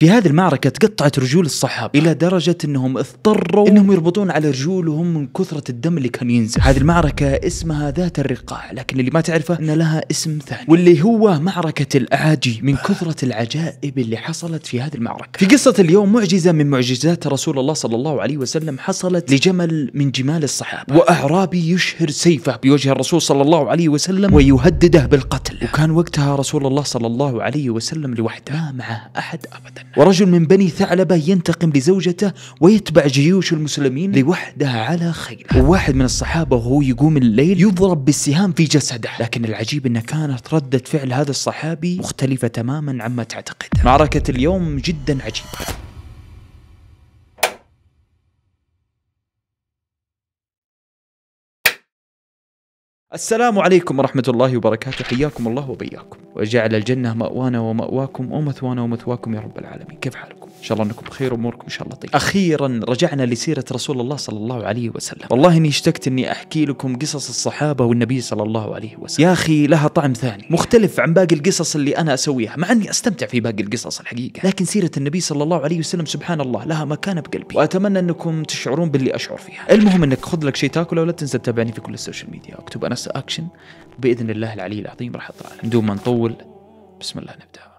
في هذه المعركة تقطعت رجول الصحابة إلى درجة أنهم اضطروا أنهم يربطون على رجولهم من كثرة الدم اللي كان ينزل هذه المعركة اسمها ذات الرقاع لكن اللي ما تعرفه أن لها اسم ثاني واللي هو معركة الأعاجي من كثرة العجائب اللي حصلت في هذه المعركة في قصة اليوم معجزة من معجزات رسول الله صلى الله عليه وسلم حصلت لجمل من جمال الصحابة وأعرابي يشهر سيفه بوجه الرسول صلى الله عليه وسلم ويهدده بالقتل وكان وقتها رسول الله صلى الله عليه وسلم لوحده ما معه أحد أبدا ورجل من بني ثعلبة ينتقم لزوجته ويتبع جيوش المسلمين لوحدها على خيله وواحد من الصحابة وهو يقوم الليل يضرب بالسهام في جسده لكن العجيب أن كانت ردة فعل هذا الصحابي مختلفة تماما عما تعتقد معركة اليوم جدا عجيبة السلام عليكم ورحمة الله وبركاته حياكم الله وبياكم وجعل الجنة مأوانا ومأواكم ومثوانا ومثواكم يا رب العالمين كيف حالكم ان شاء الله انكم بخير اموركم ان شاء الله طيب اخيرا رجعنا لسيره رسول الله صلى الله عليه وسلم والله اني اشتقت اني احكي لكم قصص الصحابه والنبي صلى الله عليه وسلم يا اخي لها طعم ثاني مختلف عن باقي القصص اللي انا اسويها مع اني استمتع في باقي القصص الحقيقه لكن سيره النبي صلى الله عليه وسلم سبحان الله لها مكانه بقلبي واتمنى انكم تشعرون باللي اشعر فيها المهم انك خذ لك شيء تاكله ولا تنسى تتابعني في كل السوشيال ميديا اكتب انس اكشن باذن الله العلي العظيم راح اطلع من دون ما نطول بسم الله نبدأ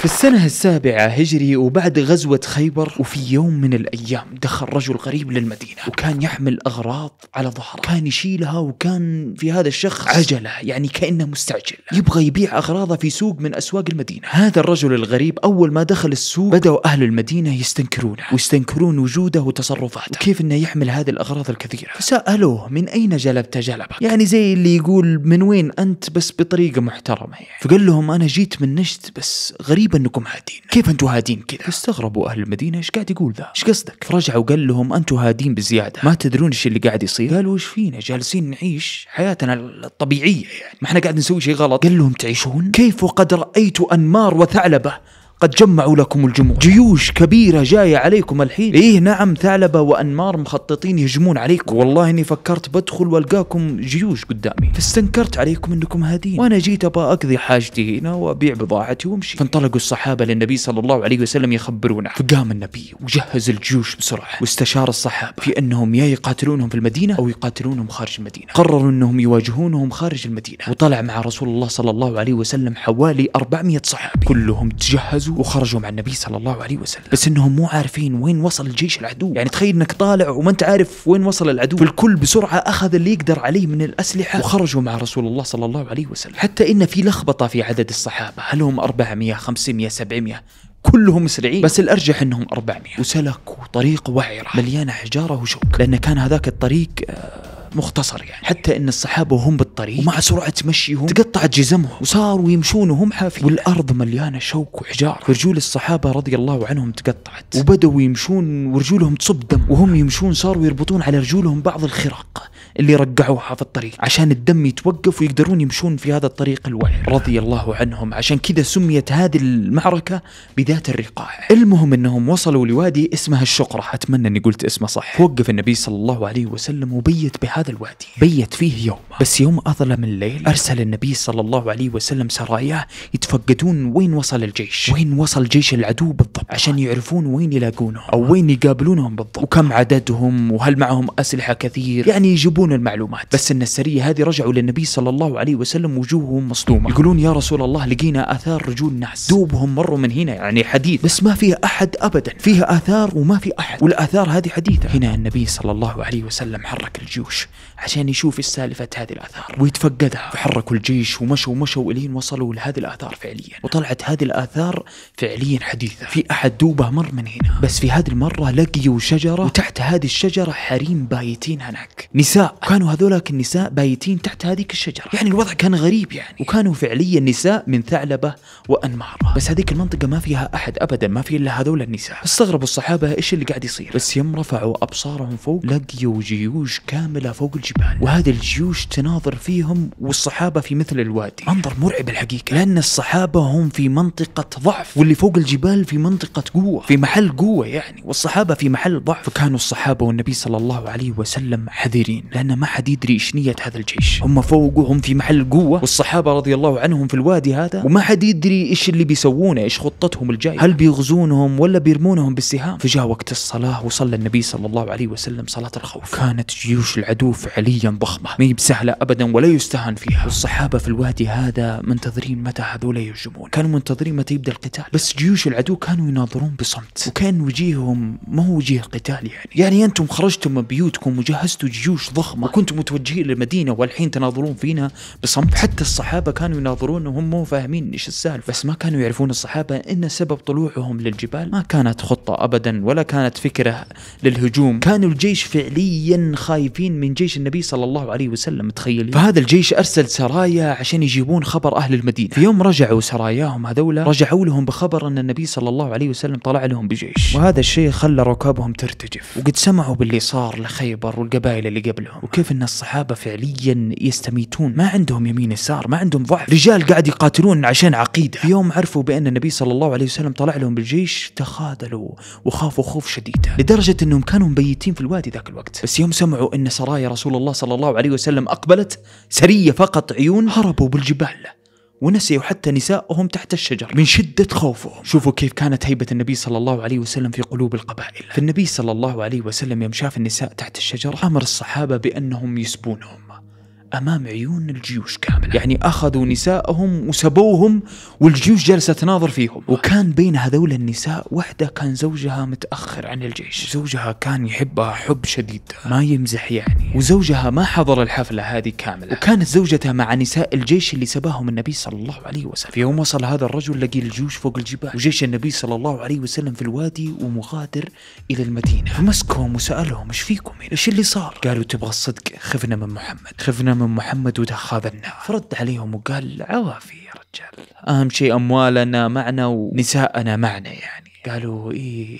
في السنة السابعة هجري وبعد غزوة خيبر وفي يوم من الأيام دخل رجل غريب للمدينة وكان يحمل أغراض على ظهره كان يشيلها وكان في هذا الشخص عجلة يعني كأنه مستعجل يبغى يبيع أغراضه في سوق من أسواق المدينة هذا الرجل الغريب أول ما دخل السوق بدأوا أهل المدينة يستنكرونه ويستنكرون وجوده وتصرفاته وكيف أنه يحمل هذه الأغراض الكثيرة فسألوه من أين جلبت جلبك يعني زي اللي يقول من وين أنت بس بطريقة محترمة يعني. فقال لهم أنا جيت من نجد بس غريب غريب انكم هادين كيف انتم هادين كذا استغربوا اهل المدينه ايش قاعد يقول ذا ايش قصدك فرجع وقال لهم انتم هادين بزياده ما تدرون ايش اللي قاعد يصير قالوا ايش فينا جالسين نعيش حياتنا الطبيعيه يعني ما احنا قاعد نسوي شيء غلط قال لهم تعيشون كيف وقد رايت انمار وثعلبه قد جمعوا لكم الجموع جيوش كبيرة جاية عليكم الحين إيه نعم ثعلبة وأنمار مخططين يهجمون عليكم والله إني فكرت بدخل والقاكم جيوش قدامي فاستنكرت عليكم إنكم هادين وأنا جيت أبغى أقضي حاجتي هنا وأبيع بضاعتي وأمشي فانطلقوا الصحابة للنبي صلى الله عليه وسلم يخبرونه فقام النبي وجهز الجيوش بسرعة واستشار الصحابة في أنهم يا يقاتلونهم في المدينة أو يقاتلونهم خارج المدينة قرروا أنهم يواجهونهم خارج المدينة وطلع مع رسول الله صلى الله عليه وسلم حوالي 400 صحابي كلهم تجهزوا وخرجوا مع النبي صلى الله عليه وسلم بس انهم مو عارفين وين وصل الجيش العدو يعني تخيل انك طالع وما انت عارف وين وصل العدو فالكل بسرعه اخذ اللي يقدر عليه من الاسلحه وخرجوا مع رسول الله صلى الله عليه وسلم حتى ان في لخبطه في عدد الصحابه هل هم 400 500 700 كلهم مسرعين بس الارجح انهم 400 وسلكوا طريق وعره مليانه حجاره وشوك لان كان هذاك الطريق آه مختصر يعني حتى ان الصحابه وهم بالطريق ومع سرعه مشيهم تقطعت جزمهم وصاروا يمشون وهم حافيين والارض مليانه شوك وحجار ورجول الصحابه رضي الله عنهم تقطعت وبدوا يمشون ورجولهم تصب دم وهم يمشون صاروا يربطون على رجولهم بعض الخراق اللي رقعوها في الطريق عشان الدم يتوقف ويقدرون يمشون في هذا الطريق الوعر رضي الله عنهم عشان كذا سميت هذه المعركه بذات الرقاع المهم انهم وصلوا لوادي اسمها الشقره اتمنى اني قلت اسمه صح وقف النبي صلى الله عليه وسلم وبيت بهذا هذا الوادي بيت فيه يوم بس يوم أظلم الليل أرسل النبي صلى الله عليه وسلم سراياه يتفقدون وين وصل الجيش وين وصل جيش العدو بالضبط عشان يعرفون وين يلاقونه أو وين يقابلونهم بالضبط وكم عددهم وهل معهم أسلحة كثير يعني يجيبون المعلومات بس أن السرية هذه رجعوا للنبي صلى الله عليه وسلم وجوههم مصدومة يقولون يا رسول الله لقينا آثار رجول ناس دوبهم مروا من هنا يعني حديث بس ما فيها أحد أبدا فيها آثار وما في أحد والآثار هذه حديثة هنا النبي صلى الله عليه وسلم حرك الجيوش عشان يشوف ايش سالفه هذه الاثار ويتفقدها فحركوا الجيش ومشوا مشوا الين وصلوا لهذه الاثار فعليا وطلعت هذه الاثار فعليا حديثه في احد دوبه مر من هنا بس في هذه المره لقيوا شجره وتحت هذه الشجره حريم بايتين هناك نساء كانوا هذولاك النساء بايتين تحت هذيك الشجره يعني الوضع كان غريب يعني وكانوا فعليا نساء من ثعلبه وأنمار بس هذيك المنطقه ما فيها احد ابدا ما في الا هذول النساء استغربوا الصحابه ايش اللي قاعد يصير بس يوم رفعوا ابصارهم فوق لقيوا جيوش كامله فوق الجبال وهذا الجيوش تناظر فيهم والصحابة في مثل الوادي منظر مرعب الحقيقة لأن الصحابة هم في منطقة ضعف واللي فوق الجبال في منطقة قوة في محل قوة يعني والصحابة في محل ضعف فكانوا الصحابة والنبي صلى الله عليه وسلم حذرين لأن ما حد يدري إيش نية هذا الجيش هم فوق وهم في محل قوة والصحابة رضي الله عنهم في الوادي هذا وما حد يدري إيش اللي بيسوونه إيش خطتهم الجاية هل بيغزونهم ولا بيرمونهم بالسهام فجاء وقت الصلاة وصلى النبي صلى الله عليه وسلم صلاة الخوف كانت جيوش العدو ظروف فعليا ضخمة ما هي بسهلة أبدا ولا يستهان فيها والصحابة في الوادي هذا منتظرين متى هذول يهجمون كانوا منتظرين متى يبدأ القتال بس جيوش العدو كانوا يناظرون بصمت وكان وجيههم ما هو وجيه قتال يعني يعني أنتم خرجتم من بيوتكم وجهزتوا جيوش ضخمة وكنتم متوجهين للمدينة والحين تناظرون فينا بصمت حتى الصحابة كانوا يناظرون وهم مو فاهمين إيش السالفة بس ما كانوا يعرفون الصحابة إن سبب طلوعهم للجبال ما كانت خطة أبدا ولا كانت فكرة للهجوم كانوا الجيش فعليا خايفين من جيش النبي صلى الله عليه وسلم تخيل فهذا الجيش أرسل سرايا عشان يجيبون خبر أهل المدينة في يوم رجعوا سراياهم هذولا رجعوا لهم بخبر أن النبي صلى الله عليه وسلم طلع لهم بجيش وهذا الشيء خلى ركابهم ترتجف وقد سمعوا باللي صار لخيبر والقبائل اللي قبلهم وكيف أن الصحابة فعليا يستميتون ما عندهم يمين يسار ما عندهم ضعف رجال قاعد يقاتلون عشان عقيدة في يوم عرفوا بأن النبي صلى الله عليه وسلم طلع لهم بالجيش تخاذلوا وخافوا خوف شديد لدرجة أنهم كانوا مبيتين في الوادي ذاك الوقت بس يوم سمعوا أن سرايا رسول الله صلى الله عليه وسلم أقبلت سرية فقط عيون هربوا بالجبال ونسيوا حتى نساءهم تحت الشجر من شدة خوفهم شوفوا كيف كانت هيبة النبي صلى الله عليه وسلم في قلوب القبائل فالنبي صلى الله عليه وسلم يوم شاف النساء تحت الشجر أمر الصحابة بأنهم يسبونهم امام عيون الجيوش كامله يعني اخذوا نسائهم وسبوهم والجيوش جالسه تناظر فيهم وكان بين هذول النساء وحده كان زوجها متاخر عن الجيش زوجها كان يحبها حب شديد ما يمزح يعني وزوجها ما حضر الحفله هذه كامله وكانت زوجتها مع نساء الجيش اللي سباهم النبي صلى الله عليه وسلم في يوم وصل هذا الرجل لقي الجيوش فوق الجبال وجيش النبي صلى الله عليه وسلم في الوادي ومغادر الى المدينه فمسكهم وسالهم ايش فيكم ايش اللي صار قالوا تبغى الصدق خفنا من محمد خفنا من محمد ودخل النار فرد عليهم وقال عوافي يا رجال أهم شيء أموالنا معنا ونساءنا معنا يعني قالوا إيه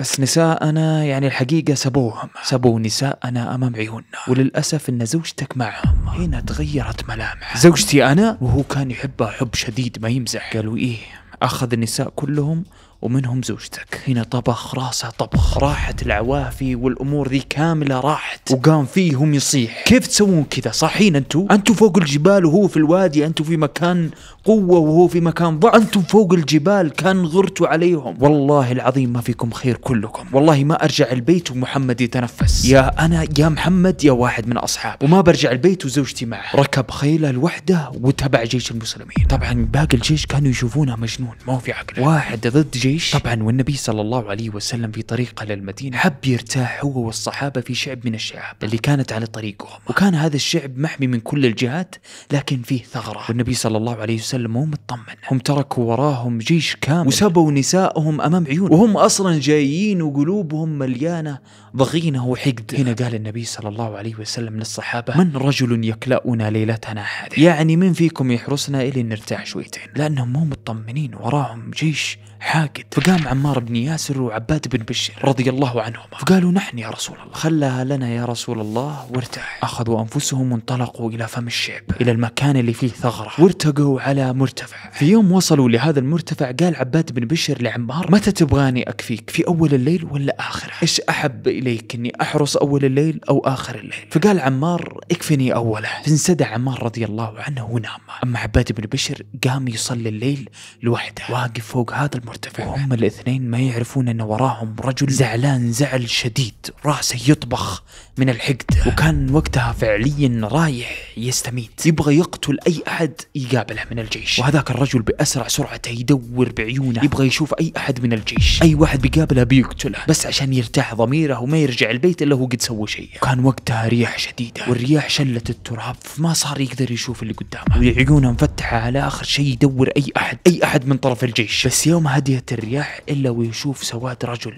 بس نساءنا يعني الحقيقة سبوهم سبوا نساءنا أمام عيوننا وللأسف أن زوجتك معهم هنا تغيرت ملامحه زوجتي أنا وهو كان يحبها حب شديد ما يمزح قالوا إيه أخذ النساء كلهم ومنهم زوجتك هنا طبخ راسه طبخ راحت العوافي والامور ذي كامله راحت وقام فيهم يصيح كيف تسوون كذا صاحين انتو انتو فوق الجبال وهو في الوادي انتو في مكان قوه وهو في مكان ضعف انتو فوق الجبال كان غرتوا عليهم والله العظيم ما فيكم خير كلكم والله ما ارجع البيت ومحمد يتنفس يا انا يا محمد يا واحد من اصحاب وما برجع البيت وزوجتي معه ركب خيله لوحده وتبع جيش المسلمين طبعا باقي الجيش كانوا يشوفونه مجنون ما هو في عقله واحد ضد جيش الجيش طبعا والنبي صلى الله عليه وسلم في طريقه للمدينة حب يرتاح هو والصحابة في شعب من الشعاب اللي كانت على طريقهم وكان هذا الشعب محمي من كل الجهات لكن فيه ثغرة والنبي صلى الله عليه وسلم مو مطمن هم تركوا وراهم جيش كامل وسبوا نسائهم أمام عيون وهم أصلا جايين وقلوبهم مليانة ضغينة وحقد هنا قال النبي صلى الله عليه وسلم للصحابة من رجل يكلأنا ليلتنا هذه يعني من فيكم يحرسنا إلي نرتاح شويتين لأنهم مو مطمنين وراهم جيش حاقد فقام عمار بن ياسر وعباد بن بشر رضي الله عنهما فقالوا نحن يا رسول الله خلها لنا يا رسول الله وارتاح أخذوا أنفسهم وانطلقوا إلى فم الشعب إلى المكان اللي فيه ثغرة وارتقوا على مرتفع في يوم وصلوا لهذا المرتفع قال عباد بن بشر لعمار متى تبغاني أكفيك في أول الليل ولا آخره إيش أحب إليك أني أحرس أول الليل أو آخر الليل فقال عمار اكفني أوله فانسدى عمار رضي الله عنه ونام أما عباد بن بشر قام يصلي الليل لوحده واقف فوق هذا المرتفع وهم الاثنين ما يعرفون ان وراهم رجل زعلان زعل شديد راسه يطبخ من الحقد وكان وقتها فعليا رايح يستميت يبغى يقتل اي احد يقابله من الجيش وهذاك الرجل باسرع سرعه يدور بعيونه يبغى يشوف اي احد من الجيش اي واحد بيقابله بيقتله بس عشان يرتاح ضميره وما يرجع البيت الا هو قد سوى شيء كان وقتها رياح شديده والرياح شلت التراب فما صار يقدر يشوف اللي قدامه وعيونه مفتحه على اخر شيء يدور اي احد أي أحد من طرف الجيش بس يوم هديت الرياح إلا ويشوف سواد رجل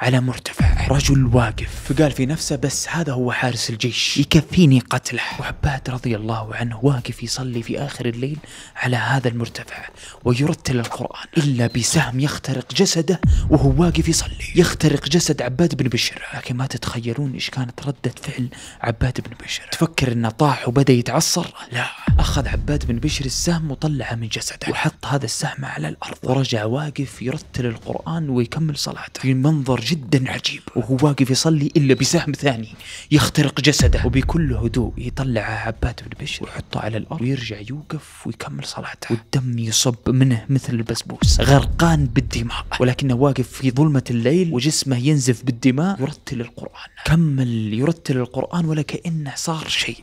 على مرتفع رجل واقف فقال في نفسه بس هذا هو حارس الجيش يكفيني قتله وعباد رضي الله عنه واقف يصلي في آخر الليل على هذا المرتفع ويرتل القرآن إلا بسهم يخترق جسده وهو واقف يصلي يخترق جسد عباد بن بشر لكن ما تتخيلون إيش كانت ردة فعل عباد بن بشر تفكر إنه طاح وبدأ يتعصر لا أخذ عباد بن بشر السهم وطلعه من جسده وحط هذا السهم على الأرض ورجع واقف يرتل القرآن ويكمل صلاته في منظر جدا عجيب وهو واقف يصلي إلا بسهم ثاني يخترق جسده وبكل هدوء يطلع عباد بن بشر ويحطه على الأرض ويرجع يوقف ويكمل صلاته والدم يصب منه مثل البسبوس غرقان بالدماء ولكنه واقف في ظلمة الليل وجسمه ينزف بالدماء يرتل القرآن كمل يرتل القرآن ولا كأنه صار شيء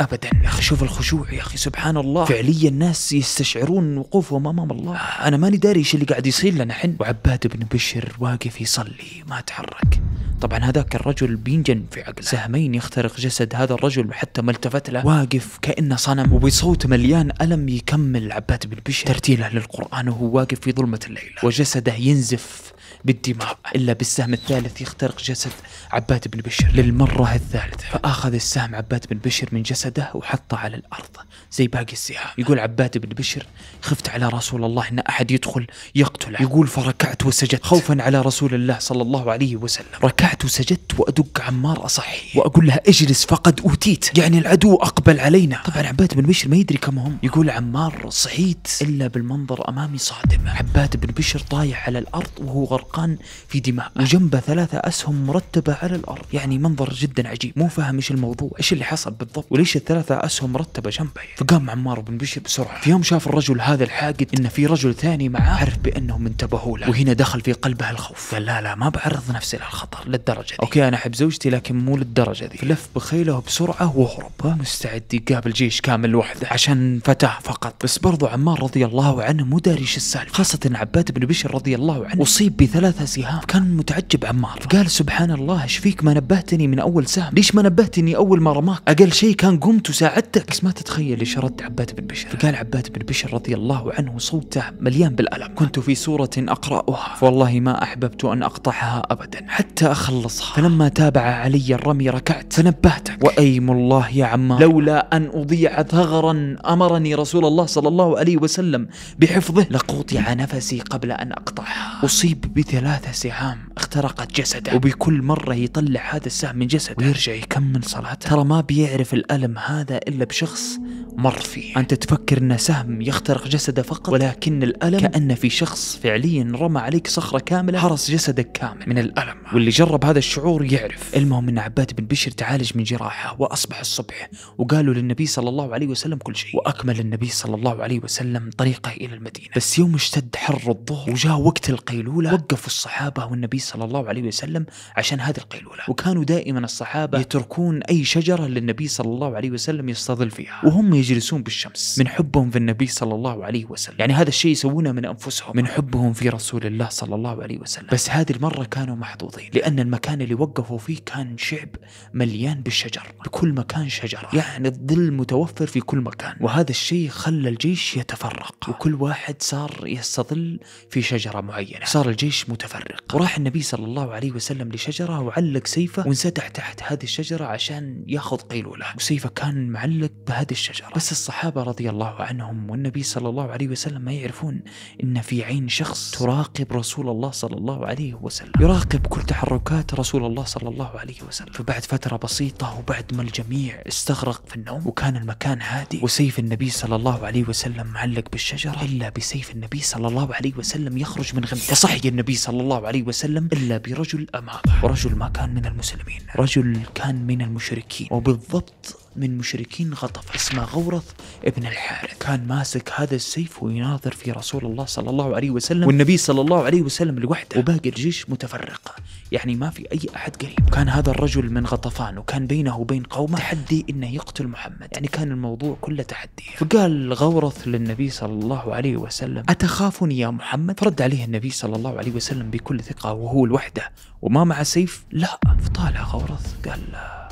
ابدا يا اخي شوف الخشوع يا اخي سبحان الله فعليا الناس يستشعرون وقوفهم امام الله انا ماني داري ايش اللي قاعد يصير لنا حن وعباد بن بشر واقف يصلي ما تحرك طبعا هذاك الرجل بينجن في عقله سهمين يخترق جسد هذا الرجل حتى ما التفت له واقف كأنه صنم وبصوت مليان ألم يكمل عباد بن بشر ترتيله للقرآن وهو واقف في ظلمة الليل وجسده ينزف بالدماء إلا بالسهم الثالث يخترق جسد عباد بن بشر للمرة الثالثة فأخذ السهم عباد بن بشر من جسده وحطه على الأرض زي باقي السهام يقول عباد بن بشر خفت على رسول الله أن أحد يدخل يقتله يقول فركعت وسجدت خوفا على رسول الله صلى الله الله عليه وسلم ركعت وسجدت وأدق عمار أصحي وأقول لها اجلس فقد أوتيت يعني العدو أقبل علينا طبعا عباد بن بشر ما يدري كم هم يقول عمار صحيت إلا بالمنظر أمامي صادمة عباد بن بشر طايح على الأرض وهو غرقان في دماء وجنبه ثلاثة أسهم مرتبة على الأرض يعني منظر جدا عجيب مو فاهم إيش الموضوع إيش اللي حصل بالضبط وليش الثلاثة أسهم مرتبة جنبه فقام عمار بن بشر بسرعة في يوم شاف الرجل هذا الحاقد إن في رجل ثاني معاه عرف بأنهم انتبهوا له وهنا دخل في قلبه الخوف قال لا لا ما بعرض نفسي للخطر للدرجه دي. اوكي انا احب زوجتي لكن مو للدرجه دي لف بخيله بسرعه وهرب مستعد يقابل جيش كامل لوحده عشان فتاه فقط بس برضو عمار رضي الله عنه مو داري ايش السالفه خاصه عباد بن بشر رضي الله عنه اصيب بثلاثه سهام كان متعجب عمار قال سبحان الله ايش فيك ما نبهتني من اول سهم ليش ما نبهتني اول ما رماك اقل شيء كان قمت وساعدتك بس ما تتخيل ايش رد عباد بن بشر فقال عباد بن بشر رضي الله عنه صوته مليان بالالم كنت في سوره اقراها فوالله ما احببت ان اقطعها أفتحها أبدا حتى أخلصها فلما تابع علي الرمي ركعت فنبهتك وأيم الله يا عمار لولا أن أضيع ثغرا أمرني رسول الله صلى الله عليه وسلم بحفظه لقطع نفسي قبل أن أقطعها أصيب بثلاثة سهام اخترقت جسده وبكل مرة يطلع هذا السهم من جسده ويرجع يكمل صلاته ترى ما بيعرف الألم هذا إلا بشخص مر فيه أنت تفكر أنه سهم يخترق جسده فقط ولكن الألم كأن في شخص فعليا رمى عليك صخرة كاملة هرس جسدك كامل من الألم واللي جرب هذا الشعور يعرف المهم أن عباد بن بشر تعالج من جراحه وأصبح الصبح وقالوا للنبي صلى الله عليه وسلم كل شيء وأكمل النبي صلى الله عليه وسلم طريقه إلى المدينة بس يوم اشتد حر الظهر وجاء وقت القيلولة وقفوا الصحابة والنبي صلى الله عليه وسلم عشان هذه القيلولة وكانوا دائما الصحابة يتركون أي شجرة للنبي صلى الله عليه وسلم يستظل فيها وهم يجلسون بالشمس من حبهم في النبي صلى الله عليه وسلم يعني هذا الشيء يسوونه من أنفسهم من حبهم في رسول الله صلى الله عليه وسلم بس هذه المرة كانوا محظوظين لأن المكان اللي وقفوا فيه كان شعب مليان بالشجر بكل مكان شجرة يعني الظل متوفر في كل مكان وهذا الشيء خلى الجيش يتفرق وكل واحد صار يستظل في شجرة معينة صار الجيش متفرق وراح النبي صلى الله عليه وسلم لشجرة وعلق سيفه وانسدح تحت هذه الشجرة عشان ياخذ قيلولة وسيفه كان معلق بهذه الشجرة بس الصحابة رضي الله عنهم والنبي صلى الله عليه وسلم ما يعرفون إن في عين شخص تراقب رسول الله صلى الله عليه وسلم يراقب كل تحركات رسول الله صلى الله عليه وسلم فبعد فترة بسيطة وبعد ما الجميع استغرق في النوم وكان المكان هادي وسيف النبي صلى الله عليه وسلم معلق بالشجرة إلا بسيف النبي صلى الله عليه وسلم يخرج من غمته فصحي النبي صلى الله عليه وسلم إلا برجل أمامه ورجل ما كان من المسلمين رجل كان من المشركين وبالضبط من مشركين غطف اسمه غورث ابن الحارث كان ماسك هذا السيف ويناظر في رسول الله صلى الله عليه وسلم والنبي صلى الله عليه وسلم لوحده وباقي الجيش متفرقة يعني ما في أي أحد قريب كان هذا الرجل من غطفان وكان بينه وبين قومه تحدي إنه يقتل محمد يعني كان الموضوع كله تحدي فقال غورث للنبي صلى الله عليه وسلم أتخافني يا محمد فرد عليه النبي صلى الله عليه وسلم بكل ثقة وهو لوحده وما مع سيف لا فطالع غورث قال له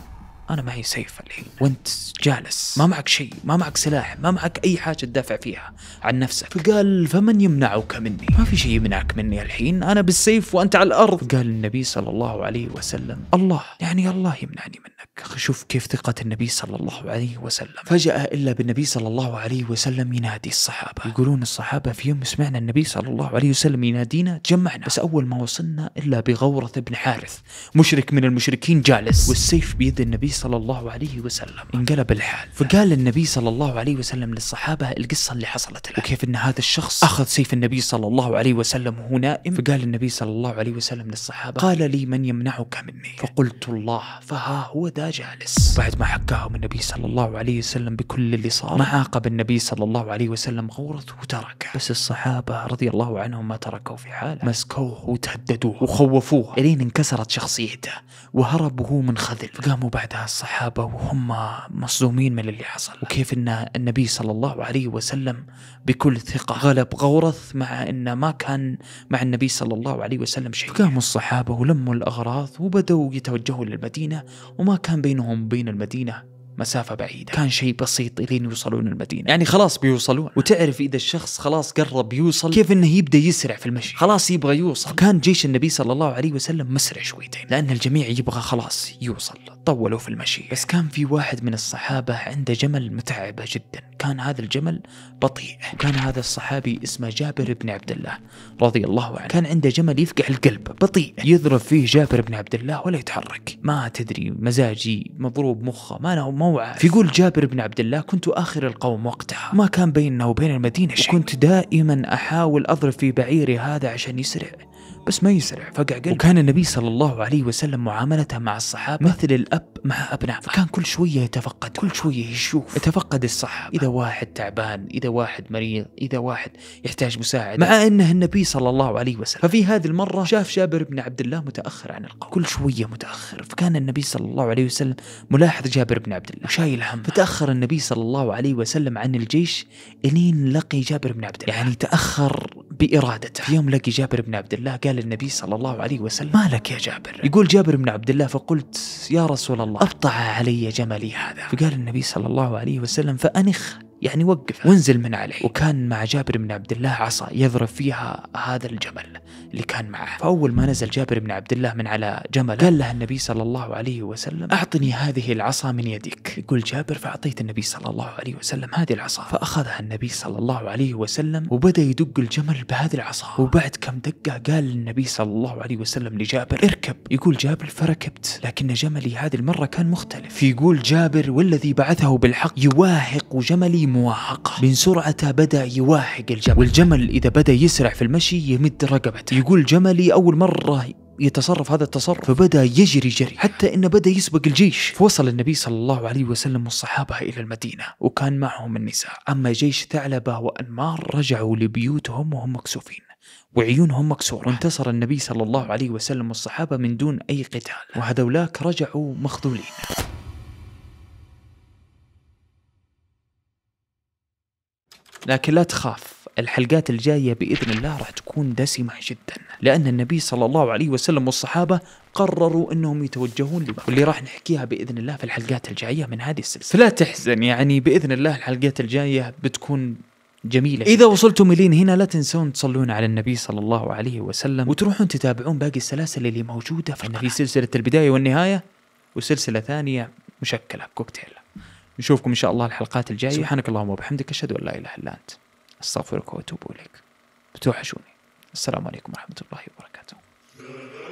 انا معي سيف الحين وانت جالس ما معك شيء ما معك سلاح ما معك اي حاجه تدافع فيها عن نفسك فقال فمن يمنعك مني ما في شيء يمنعك مني الحين انا بالسيف وانت على الارض قال النبي صلى الله عليه وسلم الله يعني الله يمنعني منك شوف كيف ثقه النبي صلى الله عليه وسلم فجاه الا بالنبي صلى الله عليه وسلم ينادي الصحابه يقولون الصحابه في يوم سمعنا النبي صلى الله عليه وسلم ينادينا تجمعنا بس اول ما وصلنا الا بغورة بن حارث مشرك من المشركين جالس والسيف بيد النبي صلى الله عليه وسلم انقلب الحال فقال النبي صلى الله عليه وسلم للصحابة القصة اللي حصلت له وكيف أن هذا الشخص أخذ سيف النبي صلى الله عليه وسلم وهو نائم فقال النبي صلى الله عليه وسلم للصحابة قال لي من يمنعك مني فقلت الله فها هو ذا جالس بعد ما حكاهم النبي صلى الله عليه وسلم بكل اللي صار ما عاقب النبي صلى الله عليه وسلم غورته وتركه بس الصحابة رضي الله عنهم ما تركوه في حاله مسكوه وتهددوه وخوفوه الين انكسرت شخصيته وهرب وهو منخذل فقاموا بعدها الصحابة وهم مصدومين من اللي حصل وكيف أن النبي صلى الله عليه وسلم بكل ثقة غلب غورث مع أن ما كان مع النبي صلى الله عليه وسلم شيء فقاموا الصحابة ولموا الأغراض وبدوا يتوجهوا للمدينة وما كان بينهم وبين المدينة مسافة بعيدة كان شيء بسيط إلين يوصلون المدينة يعني خلاص بيوصلون وتعرف إذا الشخص خلاص قرب يوصل كيف إنه يبدأ يسرع في المشي خلاص يبغى يوصل كان جيش النبي صلى الله عليه وسلم مسرع شويتين لأن الجميع يبغى خلاص يوصل طولوا في المشي بس كان في واحد من الصحابة عنده جمل متعبة جدا كان هذا الجمل بطيء وكان هذا الصحابي اسمه جابر بن عبد الله رضي الله عنه كان عنده جمل يفقع القلب بطيء يضرب فيه جابر بن عبد الله ولا يتحرك ما تدري مزاجي مضروب مخه ما أنا موعى فيقول جابر بن عبد الله كنت آخر القوم وقتها ما كان بيننا وبين المدينة شيء كنت دائما أحاول أضرب في بعيري هذا عشان يسرع بس ما يسرع فقع قلبه وكان النبي صلى الله عليه وسلم معاملته مع الصحابة مثل الأب مع أبنائه فكان كل شوية يتفقد كل شوية يشوف يتفقد الصحابة إذا واحد تعبان إذا واحد مريض إذا واحد يحتاج مساعدة مع أنه النبي صلى الله عليه وسلم ففي هذه المرة شاف جابر بن عبد الله متأخر عن القوم كل شوية متأخر فكان النبي صلى الله عليه وسلم ملاحظ جابر بن عبد الله وشايل هم فتأخر النبي صلى الله عليه وسلم عن الجيش إلين لقي جابر بن عبد الله يعني تأخر بارادته في يوم لقي جابر بن عبد الله قال النبي صلى الله عليه وسلم ما لك يا جابر يقول جابر بن عبد الله فقلت يا رسول الله ابطع علي جملي هذا فقال النبي صلى الله عليه وسلم فانخ يعني وقف نعم. وانزل من عليه وكان مع جابر بن عبد الله عصا يضرب فيها هذا الجمل اللي كان معه فأول ما نزل جابر بن عبد الله من على جمل قال له النبي صلى الله عليه وسلم أعطني هذه العصا من يدك يقول جابر فأعطيت النبي صلى الله عليه وسلم هذه العصا فأخذها النبي صلى الله عليه وسلم وبدأ يدق الجمل بهذه العصا وبعد كم دقة قال النبي صلى الله عليه وسلم لجابر اركب يقول جابر فركبت لكن جملي هذه المرة كان مختلف يقول جابر والذي بعثه بالحق يواهق جملي المواهقة من سرعته بدأ يواحق الجمل والجمل إذا بدأ يسرع في المشي يمد رقبته يقول جملي أول مرة يتصرف هذا التصرف فبدا يجري جري حتى انه بدا يسبق الجيش فوصل النبي صلى الله عليه وسلم والصحابه الى المدينه وكان معهم النساء اما جيش ثعلبه وانمار رجعوا لبيوتهم وهم مكسوفين وعيونهم مكسورة وانتصر النبي صلى الله عليه وسلم والصحابة من دون أي قتال وهذولاك رجعوا مخذولين لكن لا تخاف الحلقات الجاية بإذن الله راح تكون دسمة جدا لأن النبي صلى الله عليه وسلم والصحابة قرروا أنهم يتوجهون لمكة واللي راح نحكيها بإذن الله في الحلقات الجاية من هذه السلسلة فلا تحزن يعني بإذن الله الحلقات الجاية بتكون جميلة إذا وصلتم إلين هنا لا تنسون تصلون على النبي صلى الله عليه وسلم وتروحون تتابعون باقي السلاسل اللي موجودة في في سلسلة البداية والنهاية وسلسلة ثانية مشكلة كوكتيل نشوفكم ان شاء الله الحلقات الجايه سبحانك اللهم وبحمدك اشهد ان لا اله الا انت استغفرك واتوب اليك بتوحشوني السلام عليكم ورحمه الله وبركاته